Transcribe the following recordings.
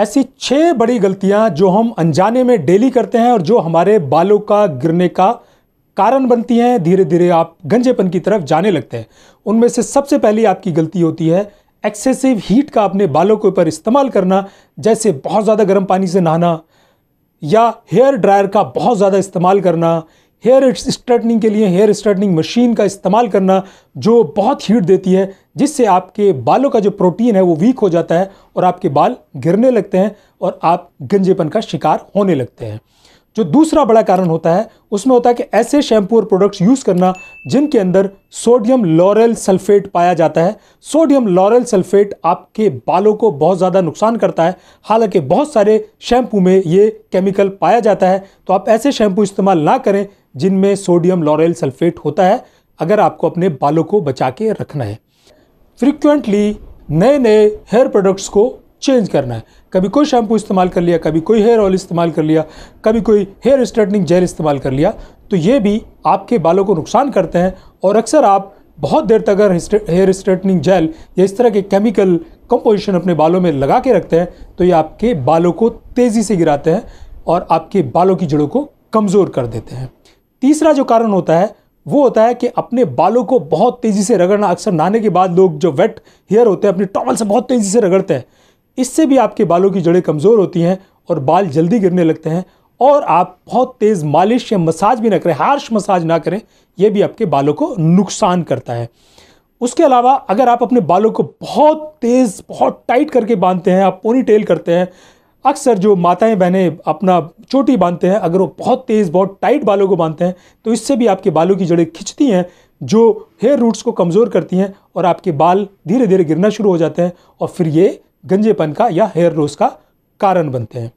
ऐसी छः बड़ी गलतियां जो हम अनजाने में डेली करते हैं और जो हमारे बालों का गिरने का कारण बनती हैं धीरे धीरे आप गंजेपन की तरफ जाने लगते हैं उनमें से सबसे पहली आपकी गलती होती है एक्सेसिव हीट का अपने बालों के ऊपर इस्तेमाल करना जैसे बहुत ज़्यादा गर्म पानी से नहाना या हेयर ड्रायर का बहुत ज़्यादा इस्तेमाल करना हेयर स्ट्रेटनिंग के लिए हेयर स्ट्रेटनिंग मशीन का इस्तेमाल करना जो बहुत हीट देती है जिससे आपके बालों का जो प्रोटीन है वो वीक हो जाता है और आपके बाल गिरने लगते हैं और आप गंजेपन का शिकार होने लगते हैं जो दूसरा बड़ा कारण होता है उसमें होता है कि ऐसे शैम्पू और प्रोडक्ट्स यूज़ करना जिनके अंदर सोडियम लॉरेल सल्फेट पाया जाता है सोडियम लॉरेल सल्फेट आपके बालों को बहुत ज़्यादा नुकसान करता है हालांकि बहुत सारे शैम्पू में ये केमिकल पाया जाता है तो आप ऐसे शैम्पू इस्तेमाल ना करें जिनमें सोडियम लॉरेल सल्फेट होता है अगर आपको अपने बालों को बचा के रखना है फ्रिक्वेंटली नए नए हेयर प्रोडक्ट्स को चेंज करना है कभी कोई शैम्पू इस्तेमाल कर लिया कभी कोई हेयर ऑयल इस्तेमाल कर लिया कभी कोई हेयर स्ट्रेटनिंग जेल इस्तेमाल कर लिया तो ये भी आपके बालों को नुकसान करते हैं और अक्सर आप बहुत देर तक अगर हेयर स्ट्रेटनिंग जेल या इस तरह के केमिकल कंपोजिशन अपने बालों में लगा के रखते हैं तो ये आपके बालों को तेज़ी से गिराते हैं और आपके बालों की जड़ों को कमज़ोर कर देते हैं तीसरा जो कारण होता है वो होता है कि अपने बालों को बहुत तेज़ी से रगड़ना अक्सर नहाने के बाद लोग जो वेट हेयर होते हैं अपने टॉवल से बहुत तेज़ी से रगड़ते हैं इससे भी आपके बालों की जड़ें कमज़ोर होती हैं और बाल जल्दी गिरने लगते हैं और आप बहुत तेज़ मालिश या मसाज भी ना करें हार्श मसाज ना करें यह भी आपके बालों को नुकसान करता है उसके अलावा अगर आप अपने बालों को बहुत तेज़ बहुत टाइट करके बांधते हैं आप पोनी टेल करते हैं अक्सर जो माताएं बहनें अपना चोटी बांधते हैं अगर वो बहुत तेज़ बहुत टाइट बालों को बांधते हैं तो इससे भी आपके बालों की जड़ें खिंचती हैं जो हेयर रूट्स को कमज़ोर करती हैं और आपके बाल धीरे धीरे गिरना शुरू हो जाते हैं और फिर ये गंजेपन का या हेयर लॉस का कारण बनते हैं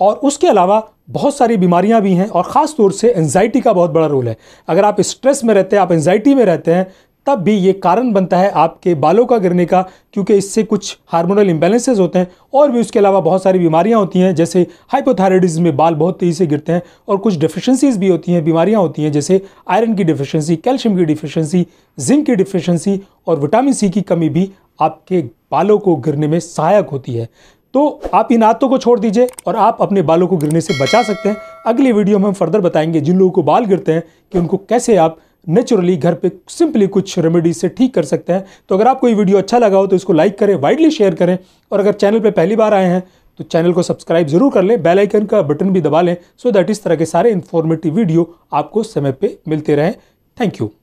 और उसके अलावा बहुत सारी बीमारियां भी हैं और ख़ास तौर से एनजाइटी का बहुत बड़ा रोल है अगर आप स्ट्रेस में रहते हैं आप एनजाइटी में रहते हैं तब भी ये कारण बनता है आपके बालों का गिरने का क्योंकि इससे कुछ हार्मोनल इम्बेलेंसेज होते हैं और भी उसके अलावा बहुत सारी बीमारियां होती हैं जैसे हाइपोथायरेडिज्म में बाल बहुत तेज़ी से गिरते हैं और कुछ डिफिशेंसीज भी होती हैं बीमारियां होती हैं जैसे आयरन की डिफिशेंसी कैल्शियम की डिफिशेंसी जिंक की डिफिशेंसी और विटामिन सी की कमी भी आपके बालों को गिरने में सहायक होती है तो आप इन आदतों को छोड़ दीजिए और आप अपने बालों को गिरने से बचा सकते हैं अगली वीडियो में हम फर्दर बताएंगे जिन लोगों को बाल गिरते हैं कि उनको कैसे आप नेचुरली घर पे सिंपली कुछ रेमेडी से ठीक कर सकते हैं तो अगर आपको ये वीडियो अच्छा लगा हो तो इसको लाइक करें वाइडली शेयर करें और अगर चैनल पे पहली बार आए हैं तो चैनल को सब्सक्राइब जरूर कर लें बेल आइकन का बटन भी दबा लें सो दैट इस तरह के सारे इन्फॉर्मेटिव वीडियो आपको समय पर मिलते रहें थैंक यू